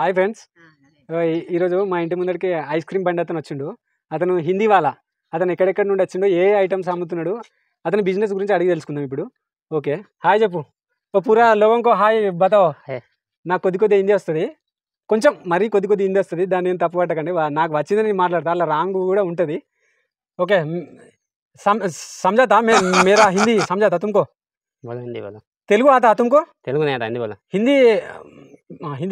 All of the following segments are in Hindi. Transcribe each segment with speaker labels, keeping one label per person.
Speaker 1: హాయ్ ఫ్రెండ్స్ ఈరోజు మా ఇంటి ముందరికి ఐస్ క్రీమ్ బండి అతను వచ్చిండు అతను హిందీ వాళ్ళ అతను ఎక్కడెక్కడ నుండి వచ్చిండో ఏ ఐటమ్స్ అమ్ముతున్నాడు అతని బిజినెస్ గురించి అడిగి తెలుసుకుందాం ఇప్పుడు ఓకే హాయ్ చెప్పు ఓ పూరా లోగంకో హాయ్ బతో నాకు కొద్ది కొద్ది హిందీ వస్తుంది కొంచెం మరీ కొద్ది కొద్ది హిందీ వస్తుంది దాన్ని ఏం తప్పు పట్టకండి నాకు వచ్చిందని నేను మాట్లాడతా అలా రాంగ్ కూడా ఉంటుంది ఓకే సమ్జాతా మేరా హిందీ సమ్జాతా తుమ్కో बोलो हिंदी बोलो तेलुगु आता तुमको హిందీ नहीं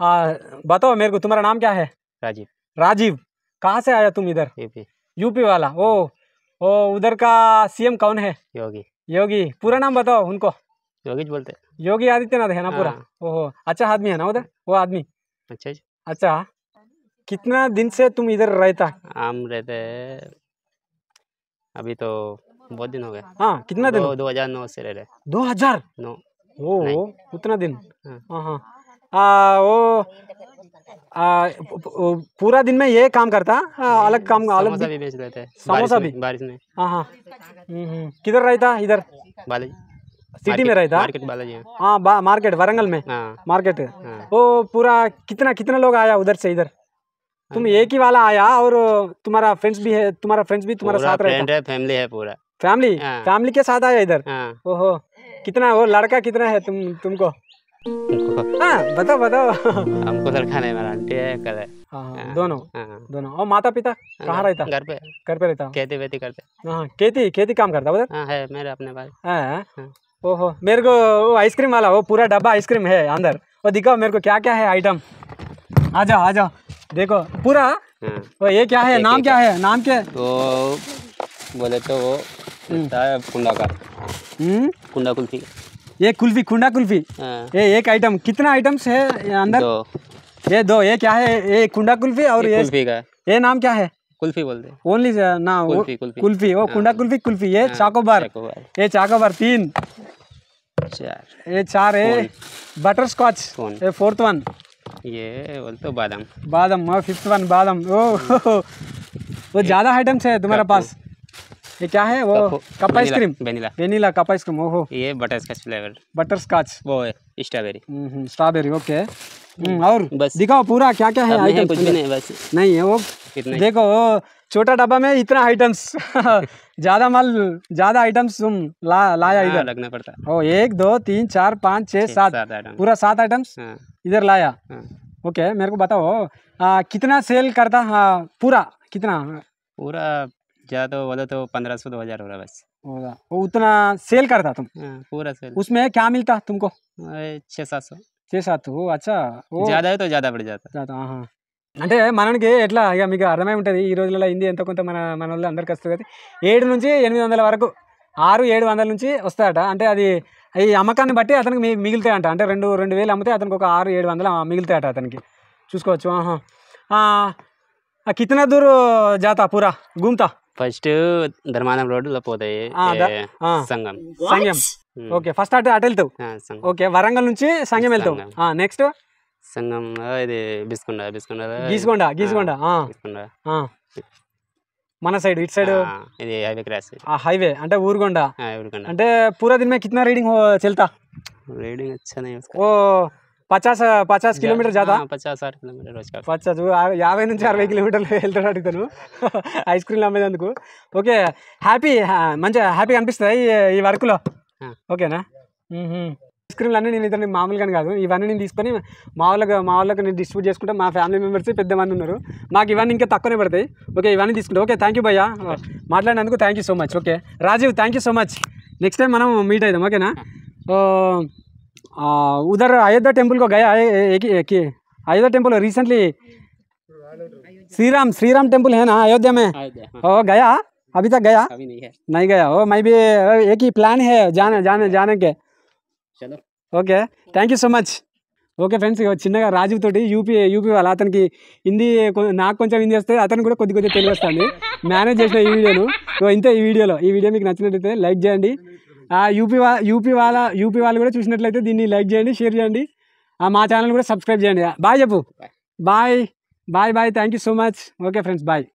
Speaker 1: आ, हाँ, बताओ मेरे को तुम्हारा नाम क्या है राजीव राजीव कहाँ से आया तुम इधर यूपी यूपी वाला ओ ओ उधर का सीएम कौन है योगी योगी पूरा नाम बताओ उनको योगी बोलते योगी आदित्यनाथ है ना पूरा हाँ। ओहो अच्छा आदमी है ना उधर वो आदमी अच्छा जी अच्छा कितना दिन से तुम इधर रहता
Speaker 2: हम रहते अभी तो बहुत दिन हो गए हाँ कितना दो, दिन दो हजार नौ से रह रहे दो हजार नौ
Speaker 1: ओ उतना दिन हाँ हाँ, हाँ। आ, हाँ, वो आ, पूरा दिन में ये काम करता आ, हाँ, अलग काम अलग समोसा भी
Speaker 2: बेच देते समोसा भी
Speaker 1: बारिश में हाँ हाँ हम्म, हम्म। किधर रहता इधर बालाजी सिटी में रहता मार्केट बालाजी हाँ, हाँ मार्केट वारंगल में मार्केट वो पूरा कितना कितना लोग आया उधर से इधर तुम हम्म। एक ही वाला आया और तुम्हारा फ्रेंड्स भी है तुम्हारा फ्रेंड्स भी तुम्हारा साथ रहता है
Speaker 2: फैमिली है पूरा
Speaker 1: फैमिली फैमिली के साथ आया इधर ओहो कितना वो लड़का कितना है तुम तुमको हाँ, बताओ बताओ हमको लड़का नहीं मेरा आंटी है कल है हाँ, हाँ, दोनों आ, दोनों और माता पिता कहाँ रहता घर पे घर पे रहता खेती वेती करते हाँ खेती खेती काम करता उधर है मेरे अपने पास ओहो मेरे को वो आइसक्रीम वाला वो पूरा डब्बा आइसक्रीम है अंदर वो दिखाओ मेरे को क्या क्या है आइटम आ जाओ आ जाओ देखो पूरा
Speaker 2: वो ये क्या है नाम क्या
Speaker 1: है नाम क्या है
Speaker 2: तो बोले तो वो कुंडा हम्म। का कुंडा
Speaker 1: हम्म। कुल्फी ये कुल्फी खुंडा कुल्फी हाँ। ये एक आइटम कितना आइटम्स है अंदर दो। ये दो ये क्या है ये कुंडा कुल्फी और ये कुल्फी का ये नाम क्या है कुल्फी बोल दे ओनली uh, ना कुल्फी कुल्फी, वो कुंडा हाँ। कुल्फी कुल्फी ये हाँ, चाकोबार ये चाकोबार तीन चार ये चार है बटर स्कॉच ये फोर्थ वन
Speaker 2: ये बोलते हो बादाम
Speaker 1: बादाम फिफ्थ वन बादाम ओ वो ज़्यादा आइटम्स है तुम्हारे पास ये क्या है वो cup ice cream vanilla vanilla cup ice cream ओहो ये butter scotch flavour butter scotch वो है स्ट्रॉबेरी स्ट्रॉबेरी ओके और बस दिखाओ पूरा क्या क्या है आइटम कुछ भी नहीं बस नहीं है वो कितने देखो छोटा डब्बा में इतना आइटम्स ज्यादा माल ज्यादा आइटम्स तुम ला लाया हाँ, इधर लगना पड़ता है ओ एक दो तीन चार पाँच छः सात पूरा सात आइटम्स हाँ। इधर लाया ओके हाँ। मेरे को बताओ कितना सेल करता पूरा कितना पूरा
Speaker 2: क्या तो बोलो तो पंद्रह सौ दो हज़ार हो रहा बस
Speaker 1: वो उतना सेल करता तुम पूरा सेल उसमें क्या मिलता तुमको छह सात सौ छह सात सौ अच्छा ज़्यादा है तो ज़्यादा पड़ जाता हाँ అంటే మనకి ఎట్లా ఇక మీకు అర్థమై ఉంటుంది ఈ రోజుల ఇంది ఎంతో కొంత మన మన వల్ల అందరికీ వస్తుంది కదా ఏడు నుంచి ఎనిమిది వందల వరకు ఆరు ఏడు వందల నుంచి వస్తాయట అంటే అది ఈ అమ్మకాన్ని బట్టి అతనికి మిగులుతాయంట అంటే రెండు రెండు వేలు అమ్మితే అతనికి ఒక ఆరు ఏడు వందలు మిగులుతాయట అతనికి చూసుకోవచ్చు ఆహా కితనా దూరు జాతా పూరా
Speaker 2: గుంతా ఫస్ట్ ధర్మానం లో పోతాయి సంఘం సంఘం
Speaker 1: ఓకే ఫస్ట్ అటు అటు వెళ్తావు ఓకే వరంగల్ నుంచి సంఘం వెళ్తావు నెక్స్ట్
Speaker 2: సంఘం ఇది బిస్కొండ బిస్కొండ గీసుకొండ గీసుకొండ
Speaker 1: మన సైడ్ ఇటు సైడ్ ఇది హైవే క్రాస్ ఆ హైవే అంటే ఊరుగొండ ఊరుకొండ అంటే పూరా దీని మీద రీడింగ్ చెల్తా రీడింగ్ వచ్చా ఓ పచాస్ పచాస్ కిలోమీటర్ జాతా
Speaker 2: పచాస్ ఆరు కిలోమీటర్
Speaker 1: పచాస్ యాభై నుంచి అరవై కిలోమీటర్లు వెళ్తాడు అడుగుతాను ఐస్ క్రీమ్లు అమ్మేదందుకు ఓకే హ్యాపీ మంచిగా హ్యాపీగా అనిపిస్తుంది ఈ వర్క్లో ఓకేనా ఐస్ క్రీమ్లు అన్నీ నేను ఇద్దరు మామూలుగానే కాదు ఇవన్నీ నేను తీసుకొని మా వాళ్ళకి మా వాళ్ళకి నేను డిస్ట్రిబ్యూట్ చేసుకుంటా మా ఫ్యామిలీ మెంబర్స్ పెద్ద మంది ఉన్నారు మాకు ఇవన్నీ ఇంకా తక్కువనే పడతాయి ఓకే ఇవన్నీ తీసుకుంటా ఓకే థ్యాంక్ యూ భయ్య మాట్లాడినందుకు thank you so much okay Rajiv thank you so much next time మనం మీట్ అవుదాం ఓకేనా आ, उधर अयोध्या टेम्पल को गया है Ayodhya temple recently Shri Ram Shri Ram temple है ना अयोध्या में ओ गया अभी तक गया अभी नहीं, है। नहीं गया हो मैं भी एक ही प्लान है जाने जाने जाने के चलो okay thank you so much okay friends చిన్నగా రాజు తోటి యూపీ యూపీ వాళ్ళు అతనికి హిందీ నాకు కొంచెం హిందీ వస్తుంది అతను కూడా కొద్ది కొద్దిగా తెలియస్తుంది మేనేజ్ చేసిన ఈ వీడియోను ఇంతే ఈ వీడియోలో ఈ వీడియో మీకు నచ్చినట్టయితే లైక్ చేయండి యూపీ వా యూపీ వాళ్ళ యూపీ వాళ్ళు కూడా చూసినట్లయితే దీన్ని లైక్ చేయండి షేర్ చేయండి మా ఛానల్ కూడా సబ్స్క్రైబ్ చేయండి బాయ్ చెప్పు bye bye bye thank you so much okay friends bye